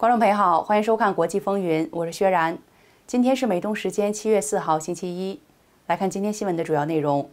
观众朋友好，欢迎收看《国际风云》，我是薛然。今天是美东时间七月四号星期一，来看今天新闻的主要内容。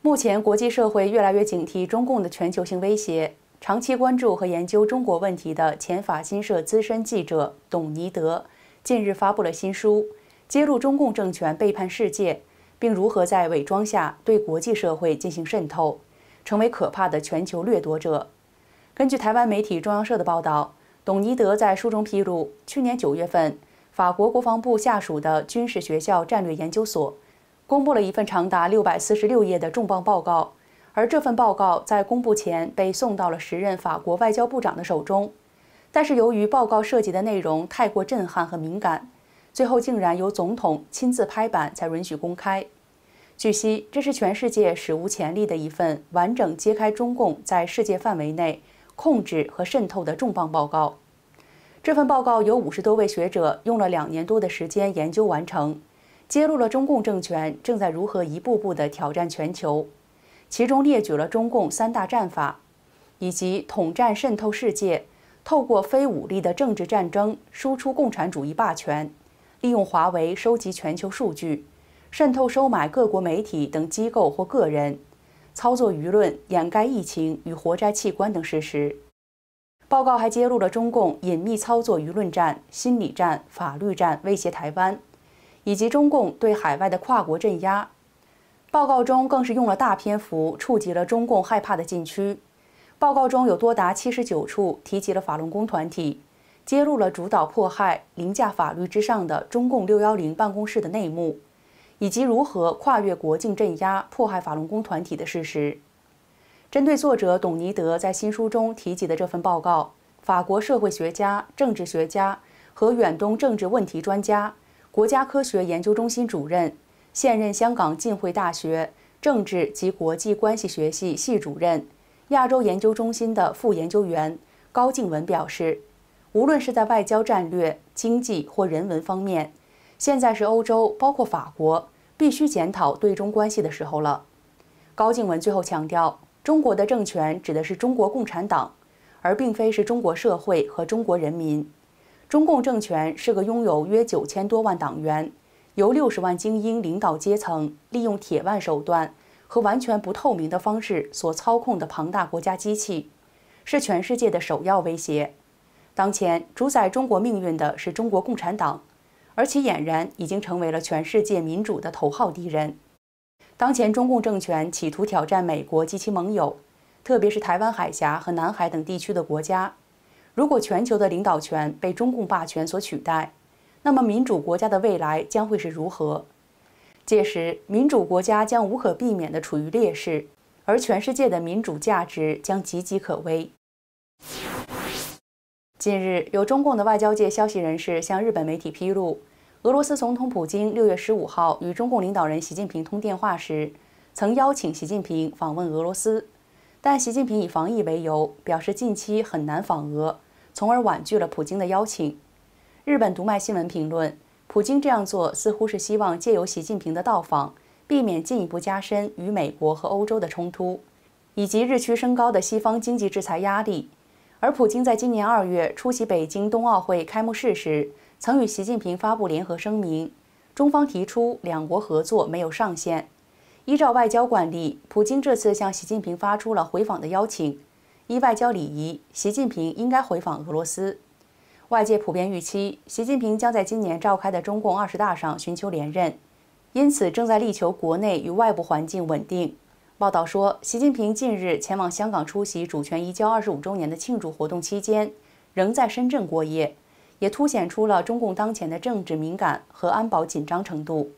目前，国际社会越来越警惕中共的全球性威胁。长期关注和研究中国问题的前法新社资深记者董尼德近日发布了新书，揭露中共政权背叛世界，并如何在伪装下对国际社会进行渗透，成为可怕的全球掠夺者。根据台湾媒体中央社的报道，董尼德在书中披露，去年九月份，法国国防部下属的军事学校战略研究所，公布了一份长达六百四十六页的重磅报告，而这份报告在公布前被送到了时任法国外交部长的手中，但是由于报告涉及的内容太过震撼和敏感，最后竟然由总统亲自拍板才允许公开。据悉，这是全世界史无前例的一份完整揭开中共在世界范围内。控制和渗透的重磅报告。这份报告由五十多位学者用了两年多的时间研究完成，揭露了中共政权正在如何一步步地挑战全球。其中列举了中共三大战法，以及统战渗透世界，透过非武力的政治战争输出共产主义霸权，利用华为收集全球数据，渗透收买各国媒体等机构或个人。操作舆论掩盖疫情与活摘器官等事实。报告还揭露了中共隐秘操作舆论战、心理战、法律战，威胁台湾，以及中共对海外的跨国镇压。报告中更是用了大篇幅触及了中共害怕的禁区。报告中有多达七十九处提及了法轮功团体，揭露了主导迫害、凌驾法律之上的中共六幺零办公室的内幕。以及如何跨越国境镇压、迫害法轮功团体的事实。针对作者董尼德在新书中提及的这份报告，法国社会学家、政治学家和远东政治问题专家、国家科学研究中心主任、现任香港浸会大学政治及国际关系学系系主任、亚洲研究中心的副研究员高静文表示：“无论是在外交战略、经济或人文方面，现在是欧洲，包括法国。”必须检讨对中关系的时候了。高敬文最后强调，中国的政权指的是中国共产党，而并非是中国社会和中国人民。中共政权是个拥有约九千多万党员，由六十万精英领导阶层利用铁腕手段和完全不透明的方式所操控的庞大国家机器，是全世界的首要威胁。当前主宰中国命运的是中国共产党。而其俨然已经成为了全世界民主的头号敌人。当前，中共政权企图挑战美国及其盟友，特别是台湾海峡和南海等地区的国家。如果全球的领导权被中共霸权所取代，那么民主国家的未来将会是如何？届时，民主国家将无可避免地处于劣势，而全世界的民主价值将岌岌可危。近日，有中共的外交界消息人士向日本媒体披露，俄罗斯总统普京六月十五号与中共领导人习近平通电话时，曾邀请习近平访问俄罗斯，但习近平以防疫为由，表示近期很难访俄，从而婉拒了普京的邀请。日本读卖新闻评论，普京这样做似乎是希望借由习近平的到访，避免进一步加深与美国和欧洲的冲突，以及日趋升高的西方经济制裁压力。而普京在今年二月出席北京冬奥会开幕式时，曾与习近平发布联合声明，中方提出两国合作没有上限。依照外交惯例，普京这次向习近平发出了回访的邀请。依外交礼仪，习近平应该回访俄罗斯。外界普遍预期，习近平将在今年召开的中共二十大上寻求连任，因此正在力求国内与外部环境稳定。报道说，习近平近日前往香港出席主权移交二十五周年的庆祝活动期间，仍在深圳过夜，也凸显出了中共当前的政治敏感和安保紧张程度。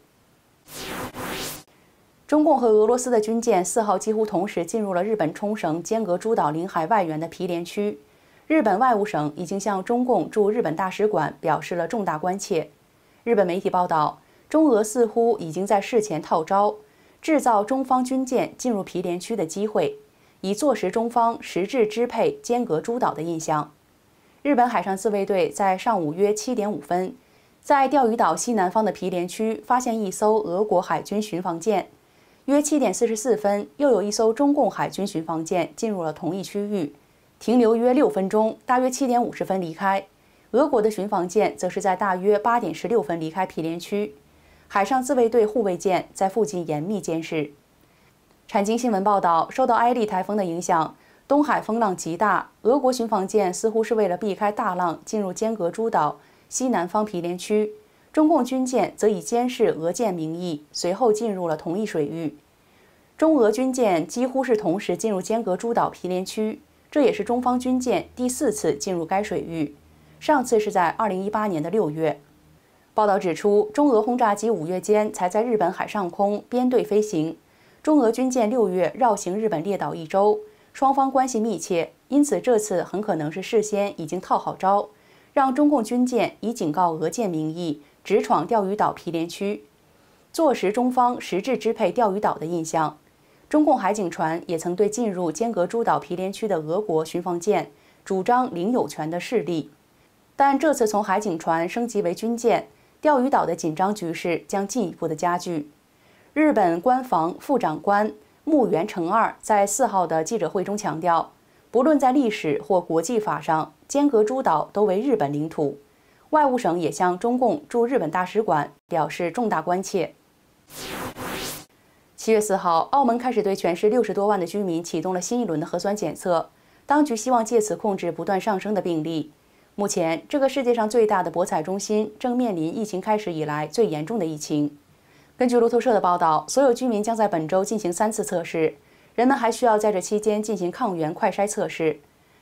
中共和俄罗斯的军舰“四号”几乎同时进入了日本冲绳间隔诸岛领海外缘的毗连区，日本外务省已经向中共驻日本大使馆表示了重大关切。日本媒体报道，中俄似乎已经在事前套招。制造中方军舰进入毗连区的机会，以坐实中方实质支配尖阁诸岛的印象。日本海上自卫队在上午约七点五分，在钓鱼岛西南方的毗连区发现一艘俄国海军巡防舰，约七点四十四分，又有一艘中共海军巡防舰进入了同一区域，停留约六分钟，大约七点五十分离开。俄国的巡防舰则是在大约八点十六分离开毗连区。海上自卫队护卫舰在附近严密监视。产经新闻报道，受到埃利台风的影响，东海风浪极大。俄国巡防舰似乎是为了避开大浪进入间隔诸岛西南方毗连区，中共军舰则以监视俄舰名义，随后进入了同一水域。中俄军舰几乎是同时进入间隔诸岛毗连区，这也是中方军舰第四次进入该水域，上次是在2018年的6月。报道指出，中俄轰炸机五月间才在日本海上空编队飞行，中俄军舰六月绕行日本列岛一周，双方关系密切，因此这次很可能是事先已经套好招，让中共军舰以警告俄舰名义直闯钓鱼岛毗连区，坐实中方实质支配钓鱼岛的印象。中共海警船也曾对进入尖阁诸岛毗连区的俄国巡防舰主张领有权的势力，但这次从海警船升级为军舰。钓鱼岛的紧张局势将进一步的加剧。日本官房副长官木原成二在四号的记者会中强调，不论在历史或国际法上，尖阁诸岛都为日本领土。外务省也向中共驻日本大使馆表示重大关切。七月四号，澳门开始对全市六十多万的居民启动了新一轮的核酸检测，当局希望借此控制不断上升的病例。目前，这个世界上最大的博彩中心正面临疫情开始以来最严重的疫情。根据路透社的报道，所有居民将在本周进行三次测试，人们还需要在这期间进行抗原快筛测试。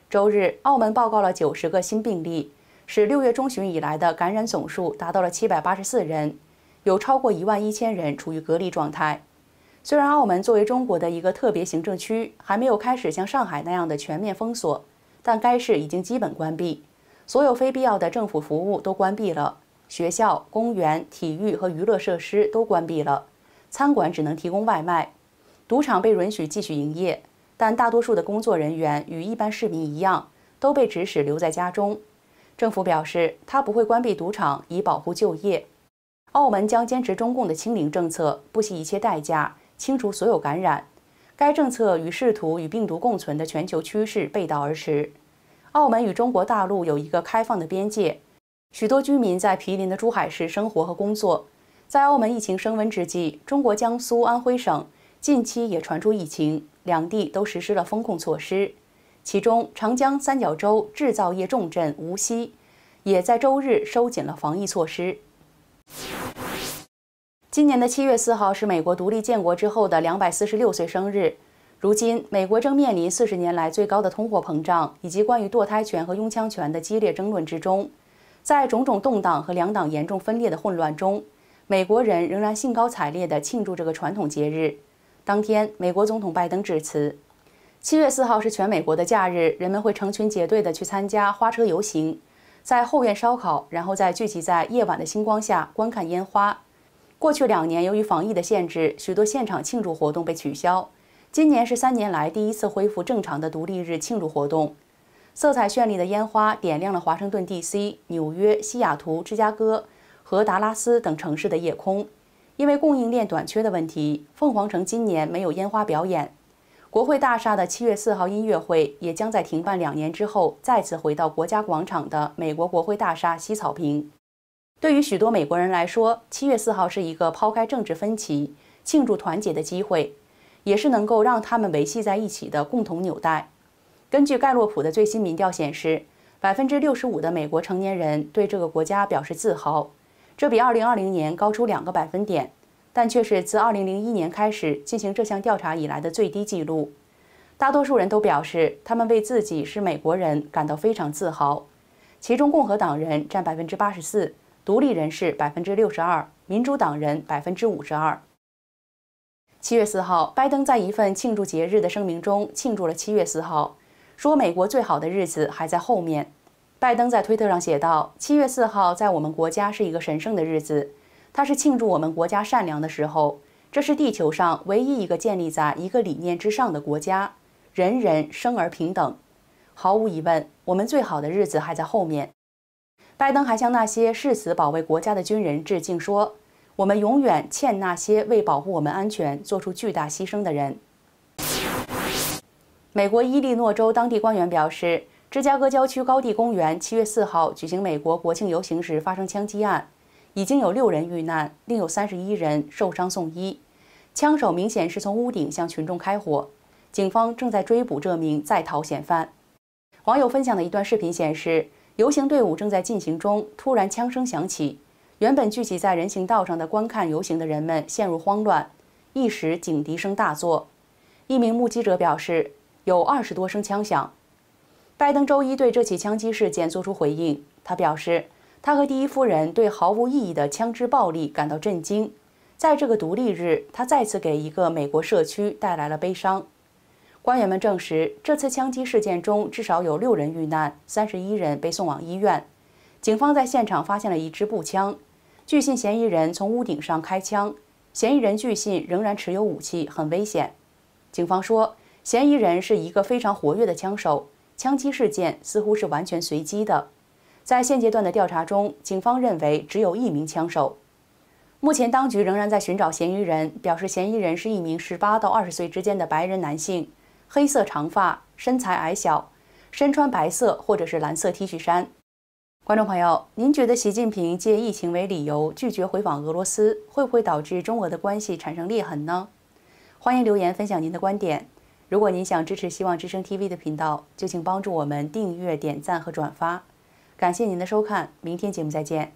周日，澳门报告了九十个新病例，使六月中旬以来的感染总数达到了七百八十四人，有超过一万一千人处于隔离状态。虽然澳门作为中国的一个特别行政区还没有开始像上海那样的全面封锁，但该市已经基本关闭。所有非必要的政府服务都关闭了，学校、公园、体育和娱乐设施都关闭了，餐馆只能提供外卖，赌场被允许继续营业，但大多数的工作人员与一般市民一样都被指使留在家中。政府表示，他不会关闭赌场以保护就业。澳门将坚持中共的清零政策，不惜一切代价清除所有感染。该政策与试图与病毒共存的全球趋势背道而驰。澳门与中国大陆有一个开放的边界，许多居民在毗邻的珠海市生活和工作。在澳门疫情升温之际，中国江苏、安徽省近期也传出疫情，两地都实施了风控措施。其中，长江三角洲制造业重镇无锡也在周日收紧了防疫措施。今年的七月四号是美国独立建国之后的两百四十六岁生日。如今，美国正面临四十年来最高的通货膨胀，以及关于堕胎权和拥枪权的激烈争论之中。在种种动荡和两党严重分裂的混乱中，美国人仍然兴高采烈地庆祝这个传统节日。当天，美国总统拜登致辞：“七月四号是全美国的假日，人们会成群结队地去参加花车游行，在后院烧烤，然后再聚集在夜晚的星光下观看烟花。”过去两年，由于防疫的限制，许多现场庆祝活动被取消。今年是三年来第一次恢复正常的独立日庆祝活动，色彩绚丽的烟花点亮了华盛顿 DC、纽约、西雅图、芝加哥和达拉斯等城市的夜空。因为供应链短缺的问题，凤凰城今年没有烟花表演。国会大厦的七月四号音乐会也将在停办两年之后再次回到国家广场的美国国会大厦西草坪。对于许多美国人来说，七月四号是一个抛开政治分歧、庆祝团结的机会。也是能够让他们维系在一起的共同纽带。根据盖洛普的最新民调显示，百分之六十五的美国成年人对这个国家表示自豪，这比二零二零年高出两个百分点，但却是自二零零一年开始进行这项调查以来的最低记录。大多数人都表示他们为自己是美国人感到非常自豪，其中共和党人占百分之八十四，独立人士百分之六十二，民主党人百分之五十二。七月四号，拜登在一份庆祝节日的声明中庆祝了七月四号，说：“美国最好的日子还在后面。”拜登在推特上写道：“七月四号在我们国家是一个神圣的日子，它是庆祝我们国家善良的时候。这是地球上唯一一个建立在一个理念之上的国家，人人生而平等。毫无疑问，我们最好的日子还在后面。”拜登还向那些誓死保卫国家的军人致敬，说。我们永远欠那些为保护我们安全做出巨大牺牲的人。美国伊利诺州当地官员表示，芝加哥郊区高地公园7月4号举行美国国庆游行时发生枪击案，已经有六人遇难，另有三十一人受伤送医。枪手明显是从屋顶向群众开火，警方正在追捕这名在逃嫌犯。网友分享的一段视频显示，游行队伍正在进行中，突然枪声响起。原本聚集在人行道上的观看游行的人们陷入慌乱，一时警笛声大作。一名目击者表示，有二十多声枪响。拜登周一对这起枪击事件作出回应，他表示，他和第一夫人对毫无意义的枪支暴力感到震惊。在这个独立日，他再次给一个美国社区带来了悲伤。官员们证实，这次枪击事件中至少有六人遇难，三十一人被送往医院。警方在现场发现了一支步枪。据信，嫌疑人从屋顶上开枪。嫌疑人据信仍然持有武器，很危险。警方说，嫌疑人是一个非常活跃的枪手。枪击事件似乎是完全随机的。在现阶段的调查中，警方认为只有一名枪手。目前，当局仍然在寻找嫌疑人，表示嫌疑人是一名十八到二十岁之间的白人男性，黑色长发，身材矮小，身穿白色或者是蓝色 T 恤衫。观众朋友，您觉得习近平借疫情为理由拒绝回访俄罗斯，会不会导致中俄的关系产生裂痕呢？欢迎留言分享您的观点。如果您想支持希望之声 TV 的频道，就请帮助我们订阅、点赞和转发。感谢您的收看，明天节目再见。